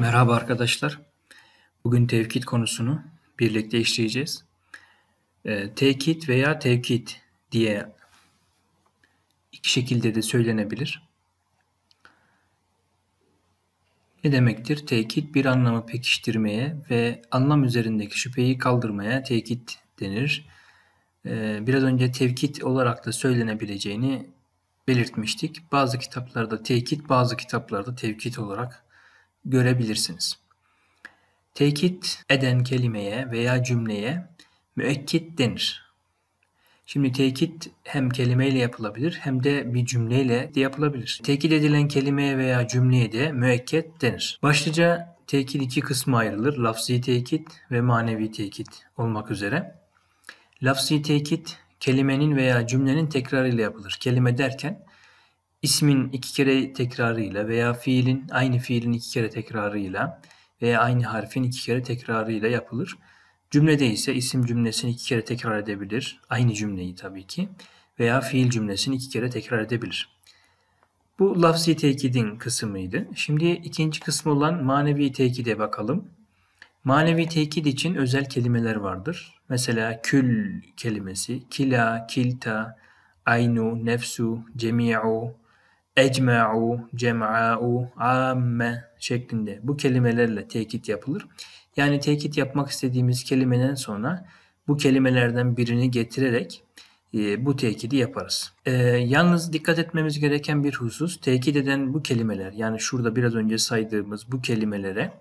Merhaba arkadaşlar. Bugün tevkit konusunu birlikte işleyeceğiz. Ee, tevkit veya tevkit diye iki şekilde de söylenebilir. Ne demektir? tevkit? bir anlamı pekiştirmeye ve anlam üzerindeki şüpheyi kaldırmaya tevkit denir. Ee, biraz önce tevkit olarak da söylenebileceğini belirtmiştik. Bazı kitaplarda tevkit, bazı kitaplarda tevkit olarak görebilirsiniz. Tekit eden kelimeye veya cümleye müekkit denir. Şimdi tekit hem kelimeyle yapılabilir hem de bir cümleyle de yapılabilir. Tekit edilen kelimeye veya cümleye de müekket denir. Başlıca tekit iki kısma ayrılır. Lafzi tekit ve manevi tekit olmak üzere. Lafzi tekit kelimenin veya cümlenin tekrarıyla yapılır. Kelime derken ismin iki kere tekrarıyla veya fiilin aynı fiilin iki kere tekrarıyla veya aynı harfin iki kere tekrarıyla yapılır. Cümlede ise isim cümlesini iki kere tekrar edebilir. Aynı cümleyi tabii ki. Veya fiil cümlesini iki kere tekrar edebilir. Bu lafzi tekidin kısmıydı. Şimdi ikinci kısmı olan manevi tekide bakalım. Manevi tekid için özel kelimeler vardır. Mesela kül kelimesi, kila, kilta, aynu, nefsu, cemi'u, ecma'u, cema'u, amme şeklinde bu kelimelerle tekit yapılır. Yani tekit yapmak istediğimiz kelimeden sonra bu kelimelerden birini getirerek e, bu tekidi yaparız. E, yalnız dikkat etmemiz gereken bir husus tekit eden bu kelimeler yani şurada biraz önce saydığımız bu kelimelere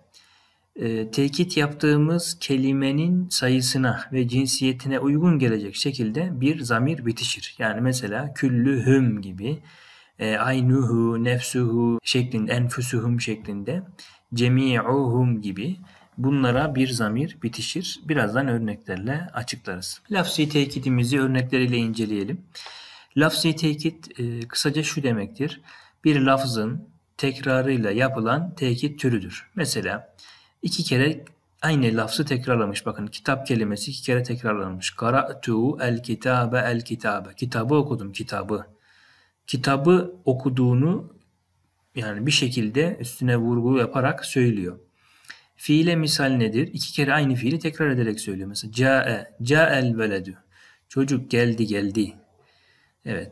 e, tekit yaptığımız kelimenin sayısına ve cinsiyetine uygun gelecek şekilde bir zamir bitişir. Yani mesela küllühüm gibi, e, aynuhu, nefsuhu şeklinde, enfusuhum şeklinde, cemi'uhum gibi bunlara bir zamir bitişir. Birazdan örneklerle açıklarız. Lafzi tekitimizi örnekleriyle inceleyelim. Lafzi tekit e, kısaca şu demektir. Bir lafzın tekrarıyla yapılan tekit türüdür. Mesela iki kere aynı lafzı tekrarlamış. Bakın kitap kelimesi iki kere tekrarlanmış. Kara'tu el kitabe el kitabe. Kitabı okudum kitabı kitabı okuduğunu yani bir şekilde üstüne vurgu yaparak söylüyor. Fiile misal nedir? İki kere aynı fiili tekrar ederek söylüyor. Mesela ca'e, ca'el veledü. Çocuk geldi geldi. Evet.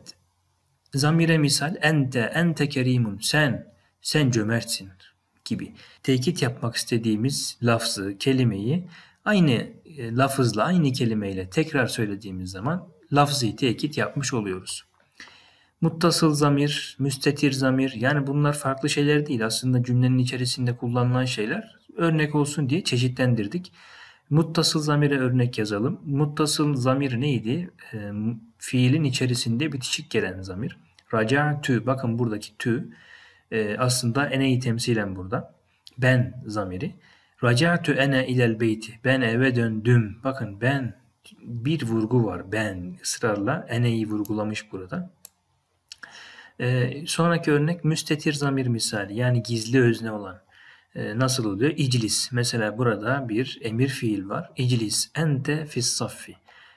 Zamire misal ente, ente kerimun. Sen, sen cömertsin gibi. Tekit yapmak istediğimiz lafzı, kelimeyi aynı e, lafızla, aynı kelimeyle tekrar söylediğimiz zaman lafzı tekit yapmış oluyoruz. Muttasıl zamir, müstetir zamir yani bunlar farklı şeyler değil. Aslında cümlenin içerisinde kullanılan şeyler örnek olsun diye çeşitlendirdik. Muttasıl zamire örnek yazalım. Muttasıl zamir neydi? E, fiilin içerisinde bitişik gelen zamir. Raca tü. Bakın buradaki tü e, aslında eneyi temsilen burada. Ben zamiri. Raca tü ene ilel beyti. Ben eve döndüm. Bakın ben bir vurgu var. Ben ısrarla eneyi vurgulamış burada. E, sonraki örnek müstetir zamir misali yani gizli özne olan. E, nasıl oluyor? İclis. Mesela burada bir emir fiil var. İclis. Ente fis saffi.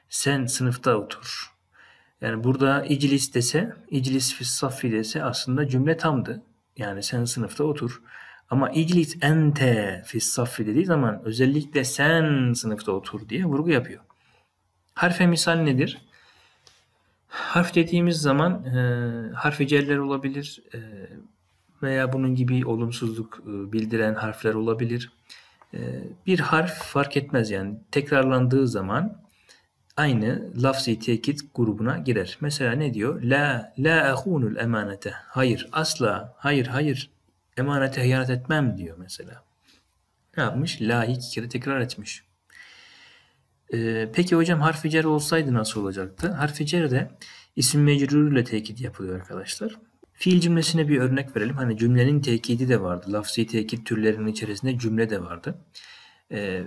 Sen sınıfta otur. Yani burada iclis dese, iclis fis saffi dese aslında cümle tamdı. Yani sen sınıfta otur. Ama iclis ente fis saffi dediği zaman özellikle sen sınıfta otur diye vurgu yapıyor. Harfe misal nedir? Harf dediğimiz zaman e, harfi celler olabilir e, veya bunun gibi olumsuzluk e, bildiren harfler olabilir. E, bir harf fark etmez yani tekrarlandığı zaman aynı lafzi tekit grubuna girer. Mesela ne diyor? La, la ahunul emanete. Hayır, asla, hayır, hayır. Emanete hıyanet etmem diyor mesela. Ne yapmış? La iki kere tekrar etmiş. Ee, peki hocam harfi cer olsaydı nasıl olacaktı? Harfi cer de isim mecrur tekit yapılıyor arkadaşlar. Fiil cümlesine bir örnek verelim. Hani cümlenin tekidi de vardı. Lafzi tekit türlerinin içerisinde cümle de vardı. Ee,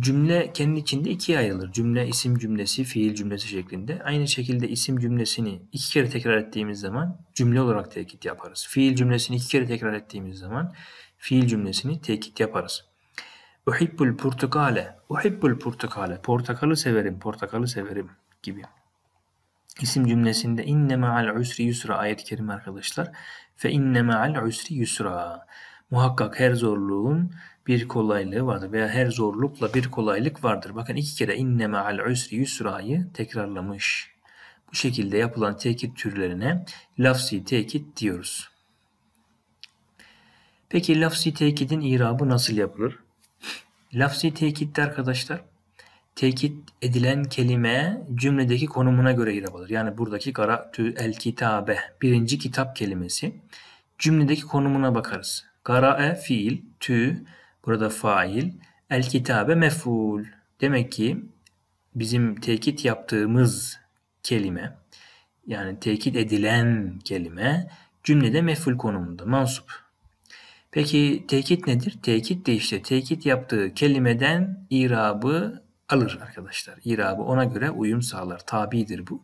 cümle kendi içinde ikiye ayrılır. Cümle isim cümlesi, fiil cümlesi şeklinde. Aynı şekilde isim cümlesini iki kere tekrar ettiğimiz zaman cümle olarak tekit yaparız. Fiil cümlesini iki kere tekrar ettiğimiz zaman fiil cümlesini tekit yaparız. Uhibbul portakale. Uhibbul portakale. Portakalı severim, portakalı severim gibi. İsim cümlesinde inne ma'al usri yusra ayet-i kerime arkadaşlar. Fe inne ma'al usri yusra. Muhakkak her zorluğun bir kolaylığı vardır veya her zorlukla bir kolaylık vardır. Bakın iki kere inne ma'al usri yusra'yı tekrarlamış. Bu şekilde yapılan tekit türlerine lafzi tekit diyoruz. Peki lafzi tekidin irabı nasıl yapılır? Lafzi tekitte arkadaşlar tekit edilen kelime cümledeki konumuna göre yer alır. Yani buradaki kara tü el kitabe birinci kitap kelimesi cümledeki konumuna bakarız. kara e fiil, tü burada fail, el kitabe meful. Demek ki bizim tekit yaptığımız kelime yani tekit edilen kelime cümlede meful konumunda mansup. Peki tekit nedir? Tekit de işte tekit yaptığı kelimeden irabı alır arkadaşlar. İrabı ona göre uyum sağlar. Tabidir bu.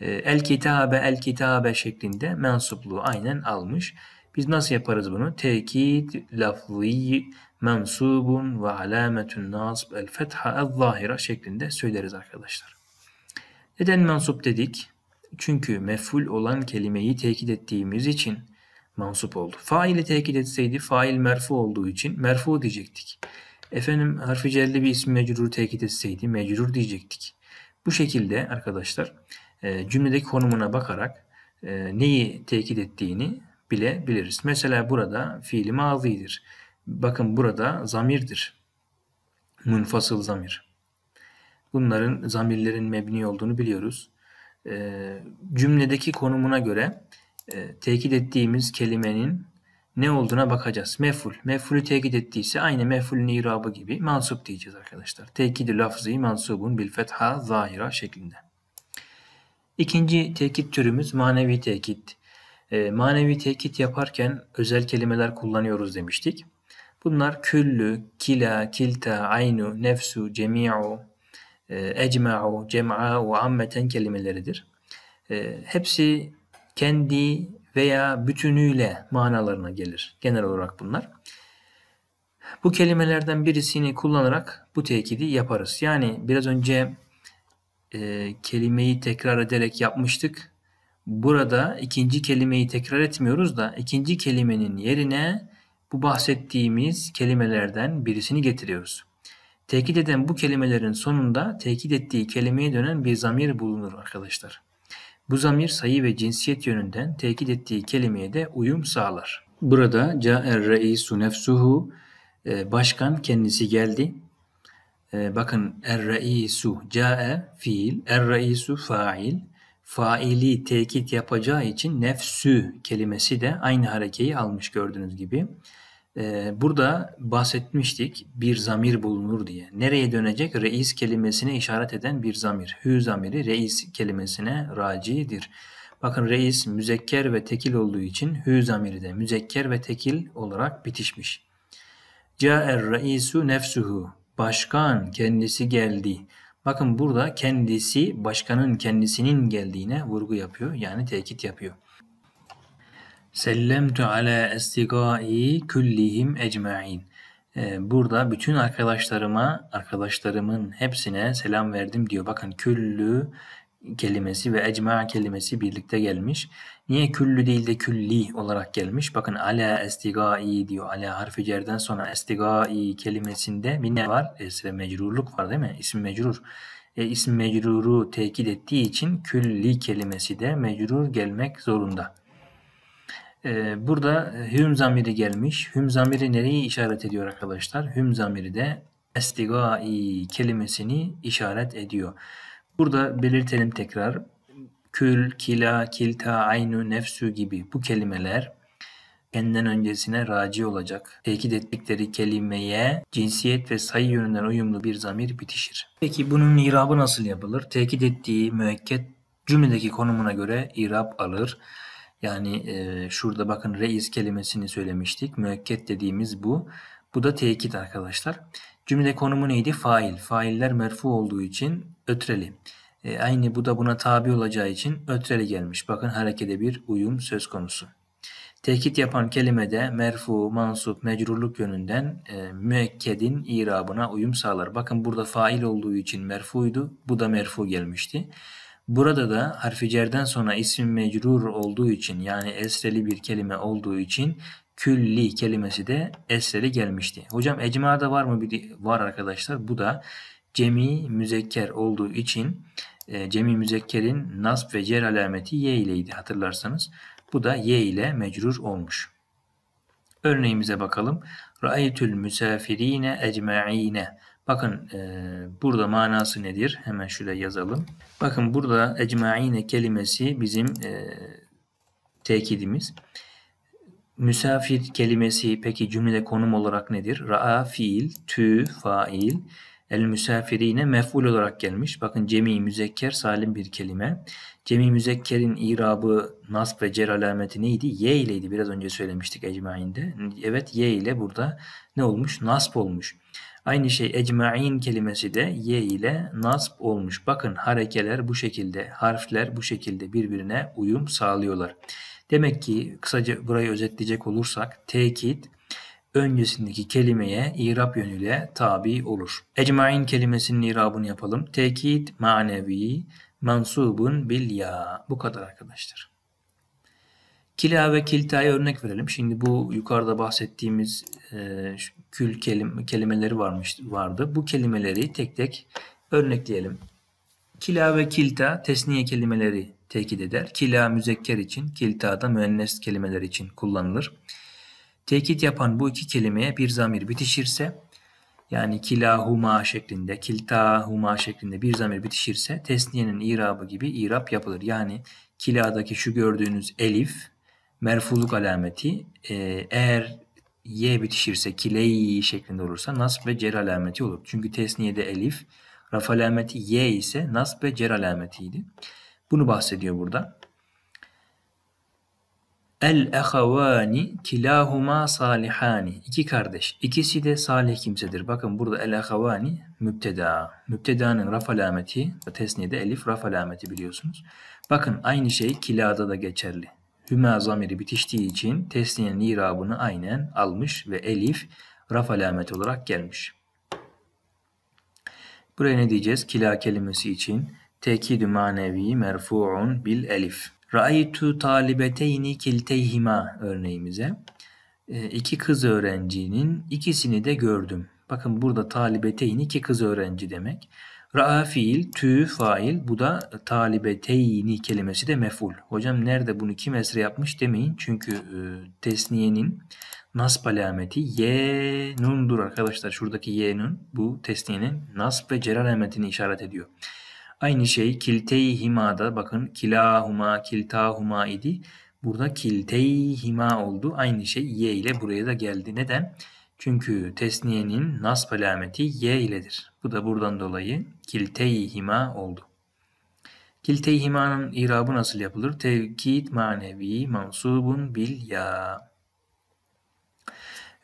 Ee, el kitabe el kitabe şeklinde mensupluğu aynen almış. Biz nasıl yaparız bunu? Tekit lafzî mensubun ve alametun nasb el fetha el zahira şeklinde söyleriz arkadaşlar. Neden mensup dedik? Çünkü meful olan kelimeyi tekit ettiğimiz için mansup oldu. Faili tekit etseydi fail merfu olduğu için merfu diyecektik. Efendim harfi celli bir ismi mecrur tekit etseydi mecrur diyecektik. Bu şekilde arkadaşlar e, cümledeki konumuna bakarak e, neyi tekit ettiğini bilebiliriz. Mesela burada fiili mazidir. Bakın burada zamirdir. Münfasıl zamir. Bunların zamirlerin mebni olduğunu biliyoruz. E, cümledeki konumuna göre e, tekit ettiğimiz kelimenin ne olduğuna bakacağız. Meful. Mefulü tekit ettiyse aynı mefulün irabı gibi mansup diyeceğiz arkadaşlar. Tekidi lafzı mansubun bil fetha zahira şeklinde. İkinci tekit türümüz manevi tekit. E, manevi tekit yaparken özel kelimeler kullanıyoruz demiştik. Bunlar küllü, kila, kilta, aynu, nefsu, cemi'u, e, ecma'u, cem'a'u, ammeten kelimeleridir. E, hepsi kendi veya bütünüyle manalarına gelir. Genel olarak bunlar. Bu kelimelerden birisini kullanarak bu tekidi yaparız. Yani biraz önce e, kelimeyi tekrar ederek yapmıştık. Burada ikinci kelimeyi tekrar etmiyoruz da ikinci kelimenin yerine bu bahsettiğimiz kelimelerden birisini getiriyoruz. Tekit eden bu kelimelerin sonunda tekit ettiği kelimeye dönen bir zamir bulunur arkadaşlar. Bu zamir sayı ve cinsiyet yönünden tekit ettiği kelimeye de uyum sağlar. Burada Er reisu nefsuhu e, başkan kendisi geldi. E, bakın er reisu cae fiil, er reisu fail. Faili tekit yapacağı için nefsü kelimesi de aynı harekeyi almış gördüğünüz gibi. Ee, burada bahsetmiştik bir zamir bulunur diye. Nereye dönecek? Reis kelimesine işaret eden bir zamir. Hü zamiri reis kelimesine racidir. Bakın reis müzekker ve tekil olduğu için hü zamiri de müzekker ve tekil olarak bitişmiş. Câer reisu nefsuhu. Başkan kendisi geldi. Bakın burada kendisi başkanın kendisinin geldiğine vurgu yapıyor. Yani tekit yapıyor. Sellemtu ala estigai küllihim ecmain. Ee, burada bütün arkadaşlarıma, arkadaşlarımın hepsine selam verdim diyor. Bakın küllü kelimesi ve ecma kelimesi birlikte gelmiş. Niye küllü değil de külli olarak gelmiş? Bakın ala estigai diyor. Ala harfi cerden sonra estigai kelimesinde bir ne var? Esre mecrurluk var değil mi? İsim mecrur. E, isim mecruru tekit ettiği için külli kelimesi de mecrur gelmek zorunda. Ee, burada e, hüm zamiri gelmiş. Hüm zamiri nereyi işaret ediyor arkadaşlar? Hüm zamiri de estigai kelimesini işaret ediyor. Burada belirtelim tekrar. Kül, kila, kilta, aynu, nefsu gibi bu kelimeler kendinden öncesine raci olacak. Tekit ettikleri kelimeye cinsiyet ve sayı yönünden uyumlu bir zamir bitişir. Peki bunun irabı nasıl yapılır? Tekit ettiği müekket cümledeki konumuna göre irab alır. Yani e, şurada bakın reis kelimesini söylemiştik. Müekket dediğimiz bu. Bu da tekit arkadaşlar. Cümle konumu neydi? Fail. Failler merfu olduğu için ötreli. E, aynı bu da buna tabi olacağı için ötreli gelmiş. Bakın harekete bir uyum söz konusu. Tekit yapan kelime de merfu, mansup, mecrurluk yönünden e, müekkedin irabına uyum sağlar. Bakın burada fail olduğu için merfuydu. Bu da merfu gelmişti. Burada da harfi cerden sonra isim mecrur olduğu için yani esreli bir kelime olduğu için külli kelimesi de esreli gelmişti. Hocam ecmada var mı? Bir var arkadaşlar. Bu da cemi müzekker olduğu için e, cemi müzekkerin nasb ve cer alameti y ileydi hatırlarsanız. Bu da y ile mecrur olmuş. Örneğimize bakalım. Ra'aytül müsafirine ecma'ine. Bakın e, burada manası nedir? Hemen şöyle yazalım. Bakın burada ecmaine kelimesi bizim e, tekidimiz. Müsafir kelimesi peki cümlede konum olarak nedir? Ra'a fiil, tü fail. El müsafirine mef'ul olarak gelmiş. Bakın cemi müzekker salim bir kelime. Cemi müzekkerin irabı nasb ve cer alameti neydi? Y ileydi. Biraz önce söylemiştik ecmainde. Evet y ile burada ne olmuş? Nasb olmuş. Aynı şey ecma'in kelimesi de ye ile nasb olmuş. Bakın harekeler bu şekilde, harfler bu şekilde birbirine uyum sağlıyorlar. Demek ki kısaca burayı özetleyecek olursak tekit öncesindeki kelimeye irab yönüyle tabi olur. Ecmain kelimesinin irabını yapalım. Tekit manevi mensubun bil ya. Bu kadar arkadaşlar. Kila ve kiltaya örnek verelim. Şimdi bu yukarıda bahsettiğimiz e, kül kelim, kelimeleri varmış vardı. Bu kelimeleri tek tek örnekleyelim. Kila ve kilta tesniye kelimeleri tekit eder. Kila müzekker için, kilta da müennes kelimeler için kullanılır. Tekit yapan bu iki kelimeye bir zamir bitişirse yani kila huma şeklinde, kilta huma şeklinde bir zamir bitişirse tesniyenin irabı gibi irap yapılır. Yani kiladaki şu gördüğünüz elif merfuluk alameti e, eğer y bitişirse kileyi şeklinde olursa nasb ve cer alameti olur. Çünkü tesniyede elif, raf alameti y ise nasb ve cer alametiydi. Bunu bahsediyor burada. El ehavani kilahuma salihani. İki kardeş. İkisi de salih kimsedir. Bakın burada el ehavani mübteda. Mübtedanın raf alameti ve tesniyede elif raf alameti biliyorsunuz. Bakın aynı şey kilada da geçerli. Hüma zamiri bitiştiği için tesniyenin irabını aynen almış ve elif raf alameti olarak gelmiş. Buraya ne diyeceğiz? Kila kelimesi için tekid manevi merfu'un bil elif. Ra'aytu talibeteyni kilteyhima örneğimize. Ee, iki kız öğrencinin ikisini de gördüm. Bakın burada talibeteyni iki kız öğrenci demek. Ra'a fiil, tü fail. Bu da talibe teyni kelimesi de meful. Hocam nerede bunu kim esre yapmış demeyin. Çünkü e, tesniyenin nasp alameti ye nundur arkadaşlar. Şuradaki ye nun bu tesniyenin nasp ve cer alametini işaret ediyor. Aynı şey da bakın kilahuma kiltahuma idi. Burada kilteyhima oldu. Aynı şey ye ile buraya da geldi. Neden? Çünkü tesniyenin nasb alameti y iledir. Bu da buradan dolayı kilteyhima oldu. Kilteyhima'nın irabı nasıl yapılır? Tevkid manevi mansubun bil ya.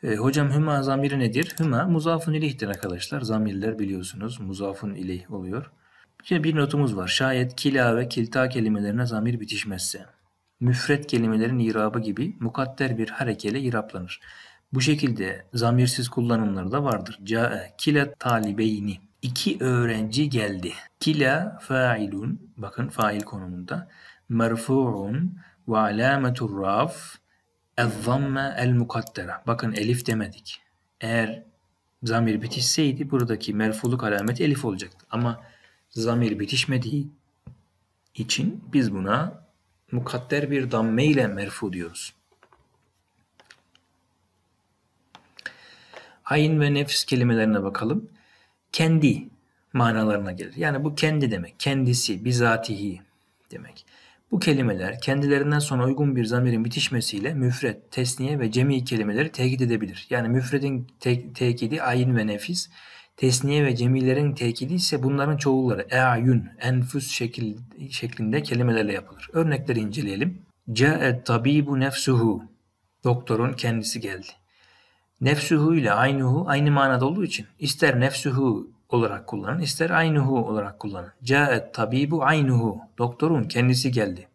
E, hocam hüma zamiri nedir? Hüma muzafun ileyhtir arkadaşlar. Zamirler biliyorsunuz muzafun ileyh oluyor. Şimdi bir notumuz var. Şayet kila ve kilta kelimelerine zamir bitişmezse müfret kelimelerin irabı gibi mukadder bir harekeyle iraplanır. Bu şekilde zamirsiz kullanımları da vardır. Ca'e kila talibeyni İki öğrenci geldi. Kila failun. Bakın fail konumunda. Merfu'un ve alametur raf el-zamme el-mukaddera. Bakın elif demedik. Eğer zamir bitişseydi buradaki merfuluk alamet elif olacaktı. Ama zamir bitişmediği için biz buna mukadder bir damme ile merfu diyoruz. Ayn ve nefs kelimelerine bakalım kendi manalarına gelir. Yani bu kendi demek, kendisi, bizatihi demek. Bu kelimeler kendilerinden sonra uygun bir zamirin bitişmesiyle müfret, tesniye ve cemi kelimeleri tekit edebilir. Yani müfredin te- tekidi ayin ve nefis, tesniye ve cemilerin tekidi ise bunların çoğulları e'yün, enfüs şekil, şeklinde kelimelerle yapılır. Örnekleri inceleyelim. Ca'et tabibu nefsuhu. Doktorun kendisi geldi nefsuhu ile aynuhu aynı manada olduğu için ister nefsuhu olarak kullanın ister aynuhu olarak kullanın. Caet tabibu aynuhu. Doktorun kendisi geldi.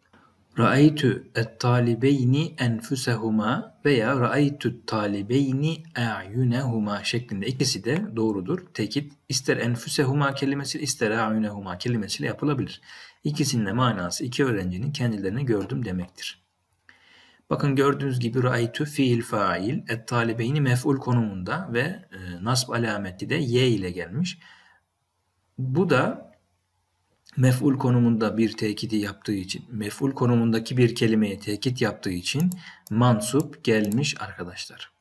Ra'aytu et talibeyni enfusehuma veya ra'aytu talibeyni a'yunehuma şeklinde ikisi de doğrudur. Tekit ister enfusehuma kelimesi ister a'yunehuma kelimesiyle yapılabilir. İkisinin de manası iki öğrencinin kendilerini gördüm demektir. Bakın gördüğünüz gibi ra'aytu fiil fail et talibeyni mef'ul konumunda ve e, nasb alameti de y ile gelmiş. Bu da mef'ul konumunda bir tekidi yaptığı için, mef'ul konumundaki bir kelimeye tekit yaptığı için mansup gelmiş arkadaşlar.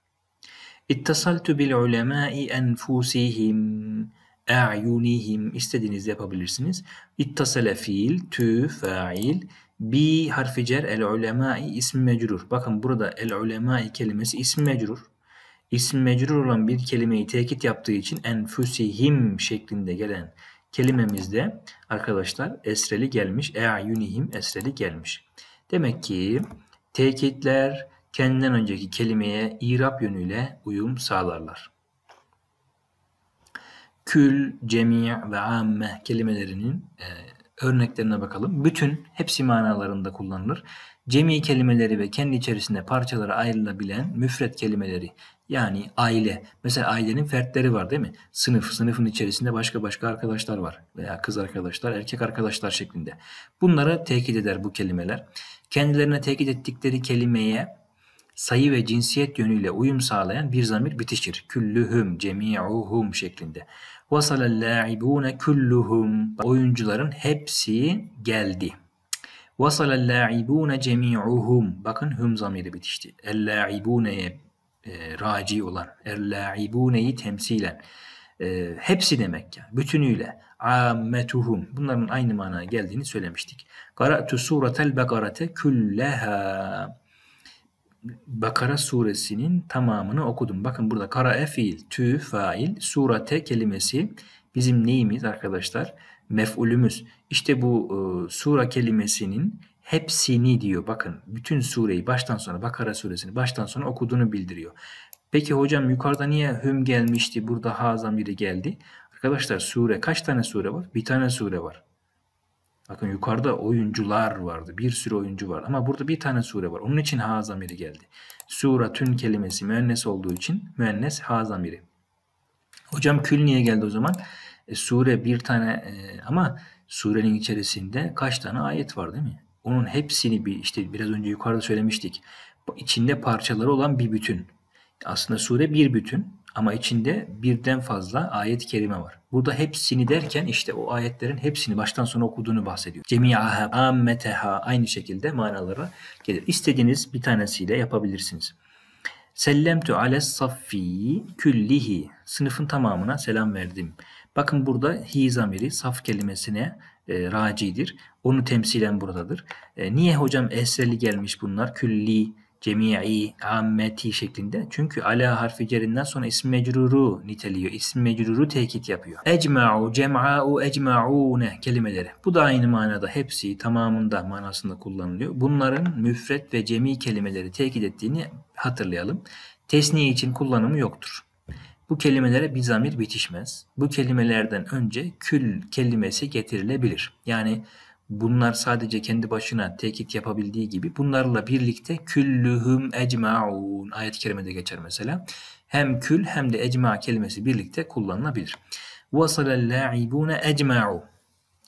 İttasaltu bil ulemai enfusihim a'yunihim istediğiniz yapabilirsiniz. İttasale fiil, tü, fail, Bi harfi cer el ulemai isim mecrur. Bakın burada el ulemai kelimesi isim mecrur. İsim mecrur olan bir kelimeyi tekit yaptığı için enfusihim şeklinde gelen kelimemizde arkadaşlar esreli gelmiş. E'yunihim esreli gelmiş. Demek ki tekitler kendinden önceki kelimeye irap yönüyle uyum sağlarlar. Kül, cemi ve amme kelimelerinin e, örneklerine bakalım. Bütün hepsi manalarında kullanılır. Cemi kelimeleri ve kendi içerisinde parçalara ayrılabilen müfret kelimeleri yani aile. Mesela ailenin fertleri var değil mi? Sınıf, sınıfın içerisinde başka başka arkadaşlar var veya kız arkadaşlar, erkek arkadaşlar şeklinde. Bunları tekit eder bu kelimeler. Kendilerine tekit ettikleri kelimeye sayı ve cinsiyet yönüyle uyum sağlayan bir zamir bitişir. Küllühüm, cemi'uhum şeklinde. Vasale la'ibune kulluhum. Oyuncuların hepsi geldi. Vasale la'ibune cemi'uhum. Bakın hum zamiri bitişti. El e, raci olan. El temsilen. E, hepsi demek yani. Bütünüyle. Ammetuhum. Bunların aynı manaya geldiğini söylemiştik. Kara'tu suretel bekarete külleha. Bakara suresinin tamamını okudum. Bakın burada kara e fiil, tü fail, surate kelimesi bizim neyimiz arkadaşlar? Mef'ulümüz. İşte bu e, sura kelimesinin hepsini diyor. Bakın bütün sureyi baştan sona Bakara suresini baştan sona okuduğunu bildiriyor. Peki hocam yukarıda niye hüm gelmişti burada hazam biri geldi? Arkadaşlar sure kaç tane sure var? Bir tane sure var. Bakın yukarıda oyuncular vardı. Bir sürü oyuncu var. Ama burada bir tane sure var. Onun için ha zamiri geldi. Sura tün kelimesi müennes olduğu için müennes ha zamiri. Hocam kül niye geldi o zaman? E, sure bir tane e, ama surenin içerisinde kaç tane ayet var değil mi? Onun hepsini bir işte biraz önce yukarıda söylemiştik. İçinde parçaları olan bir bütün. Aslında sure bir bütün ama içinde birden fazla ayet-i kerime var. Burada hepsini derken işte o ayetlerin hepsini baştan sona okuduğunu bahsediyor. Cemi'aha, ammeteha aynı şekilde manalara gelir. İstediğiniz bir tanesiyle yapabilirsiniz. Sellemtu ale saffi küllihi. Sınıfın tamamına selam verdim. Bakın burada hi zamiri saf kelimesine e, racidir. Onu temsilen buradadır. E, niye hocam esreli gelmiş bunlar? Külli Cemiyi, ammeti şeklinde. Çünkü ala harfi cerinden sonra isim mecruru niteliyor. İsim mecruru tekit yapıyor. Ecma'u, cem'a'u, ecma'une kelimeleri. Bu da aynı manada hepsi tamamında manasında kullanılıyor. Bunların müfret ve cemi kelimeleri tekit ettiğini hatırlayalım. Tesniye için kullanımı yoktur. Bu kelimelere bir zamir bitişmez. Bu kelimelerden önce kül kelimesi getirilebilir. Yani bunlar sadece kendi başına tekit yapabildiği gibi bunlarla birlikte küllühüm ecmaun ayet-i kerimede geçer mesela. Hem kül hem de ecma kelimesi birlikte kullanılabilir. Vasale la'ibune ecma'u.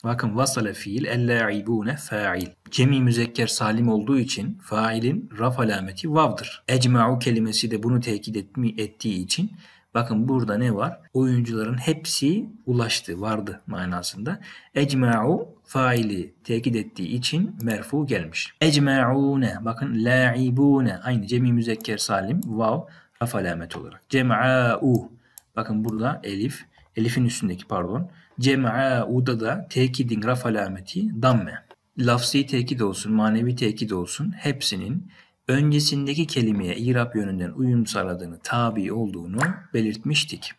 Bakın vasale fiil el-la'ibune fa'il. Cemi müzekker salim olduğu için failin raf alameti vavdır. Ecma'u kelimesi de bunu tekit ettiği için Bakın burada ne var? Oyuncuların hepsi ulaştı, vardı manasında. Ecma'u faili tekit ettiği için merfu gelmiş. Ecma'une bakın la'ibune aynı cemi müzekker salim vav raf alamet olarak. Cem'a'u bakın burada elif elifin üstündeki pardon. Cem'a'u'da da tekidin raf alameti damme. Lafsi tekit olsun, manevi tekit olsun hepsinin öncesindeki kelimeye irap yönünden uyum sağladığını, tabi olduğunu belirtmiştik.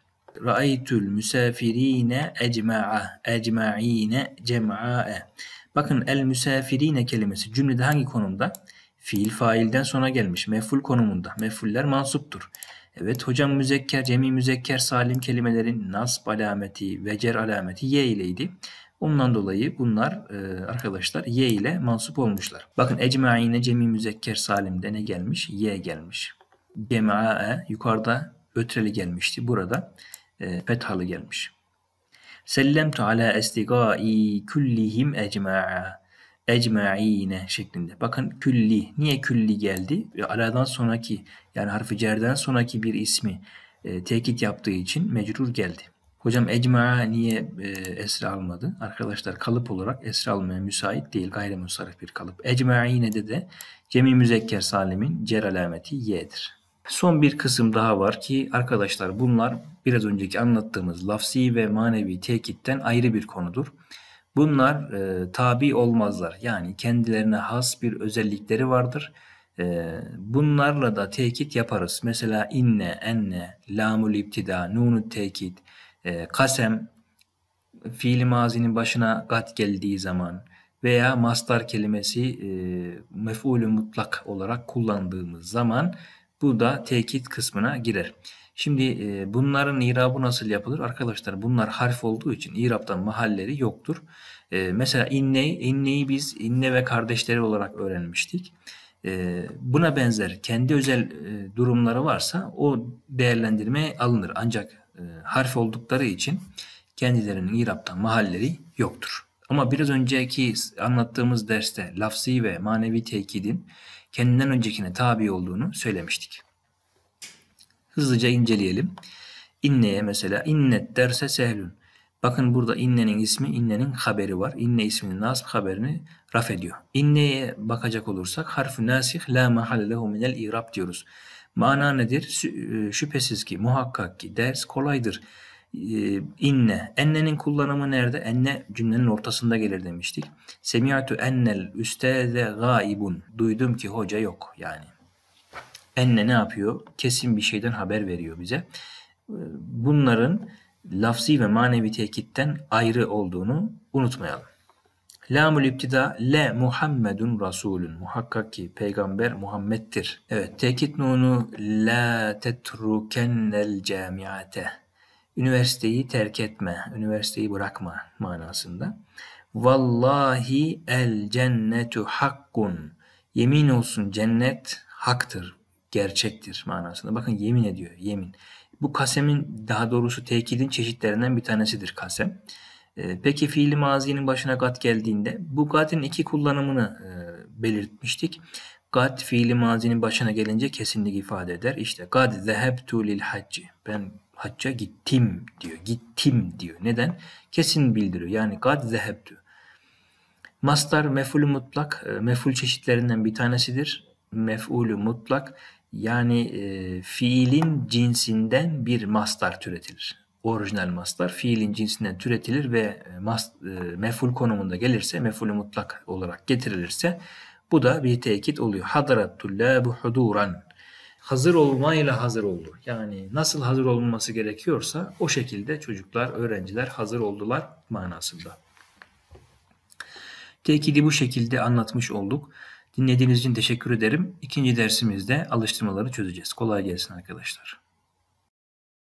Ra'aytul müsafirine ecma'a, ecma'ine cem'a'e. Bakın el müsafirine kelimesi cümlede hangi konumda? Fiil failden sonra gelmiş. Meful konumunda. Mefuller mansuptur. Evet hocam müzekker, cemi müzekker, salim kelimelerin nasb alameti, vecer alameti y ileydi. Ondan dolayı bunlar e, arkadaşlar y ile mansup olmuşlar. Bakın ecmaine cemi müzekker salimde ne gelmiş? Y gelmiş. Cemae yukarıda ötreli gelmişti. Burada e, fethalı gelmiş. Sellemtu ala estigai kullihim ecma'a ecma'ine şeklinde. Bakın külli. Niye külli geldi? E, aladan sonraki yani harfi cerden sonraki bir ismi e, tekit yaptığı için mecrur geldi. Hocam ecma niye e, esre almadı? Arkadaşlar kalıp olarak esre almaya müsait değil. Gayrimusarif bir kalıp. yine de de cemi müzekker salimin cer alameti y'dir. Son bir kısım daha var ki arkadaşlar bunlar biraz önceki anlattığımız lafsi ve manevi tekitten ayrı bir konudur. Bunlar e, tabi olmazlar. Yani kendilerine has bir özellikleri vardır. E, bunlarla da tekit yaparız. Mesela inne, enne, lamul iptida, nunu tekit, tekit e, kasem fiili mazinin başına gat geldiği zaman veya mastar kelimesi e, mef'ulü mutlak olarak kullandığımız zaman bu da tekit kısmına girer. Şimdi e, bunların irabı nasıl yapılır? Arkadaşlar bunlar harf olduğu için irabdan mahalleri yoktur. E, mesela inne, inneyi biz inne ve kardeşleri olarak öğrenmiştik. E, buna benzer kendi özel e, durumları varsa o değerlendirme alınır. Ancak e, harf oldukları için kendilerinin İrap'tan mahalleri yoktur. Ama biraz önceki anlattığımız derste lafzi ve manevi tekidin kendinden öncekine tabi olduğunu söylemiştik. Hızlıca inceleyelim. İnneye mesela innet derse sehlün. Bakın burada innenin ismi innenin haberi var. İnne isminin nasb haberini raf ediyor. İnneye bakacak olursak harf nasih la mahalle lehu minel irab diyoruz. Mana nedir? E, şüphesiz ki, muhakkak ki ders kolaydır. E, inne. Enne'nin kullanımı nerede? Enne cümlenin ortasında gelir demiştik. Semiatu ennel üsteze gaibun. Duydum ki hoca yok yani. Enne ne yapıyor? Kesin bir şeyden haber veriyor bize. E, bunların lafzi ve manevi tekitten ayrı olduğunu unutmayalım. Lamul İptida le Muhammedun Rasulun, Muhakkak ki peygamber Muhammed'dir. Evet tekit nunu la tetrukennel camiate. Üniversiteyi terk etme, üniversiteyi bırakma manasında. Vallahi el cennetu hakkun. Yemin olsun cennet haktır, gerçektir manasında. Bakın yemin ediyor, yemin. Bu kasemin daha doğrusu tekidin çeşitlerinden bir tanesidir kasem. Ee, peki fiili maziyenin başına gat geldiğinde bu gatin iki kullanımını e, belirtmiştik. Gat fiili mazinin başına gelince kesinlik ifade eder. İşte gad zehebtu lil hacci. Ben hacca gittim diyor. Gittim diyor. Neden? Kesin bildiriyor. Yani gad zehebtu. Mastar mefulü mutlak e, meful çeşitlerinden bir tanesidir. Mefulü mutlak yani e, fiilin cinsinden bir mastar türetilir orijinal maslar fiilin cinsinden türetilir ve e, mas, e, meful konumunda gelirse, mefulü mutlak olarak getirilirse bu da bir tekit oluyor. Hadarattullabu huduran. Hazır olmayla hazır oldu. Yani nasıl hazır olunması gerekiyorsa o şekilde çocuklar, öğrenciler hazır oldular manasında. Tekidi bu şekilde anlatmış olduk. Dinlediğiniz için teşekkür ederim. İkinci dersimizde alıştırmaları çözeceğiz. Kolay gelsin arkadaşlar.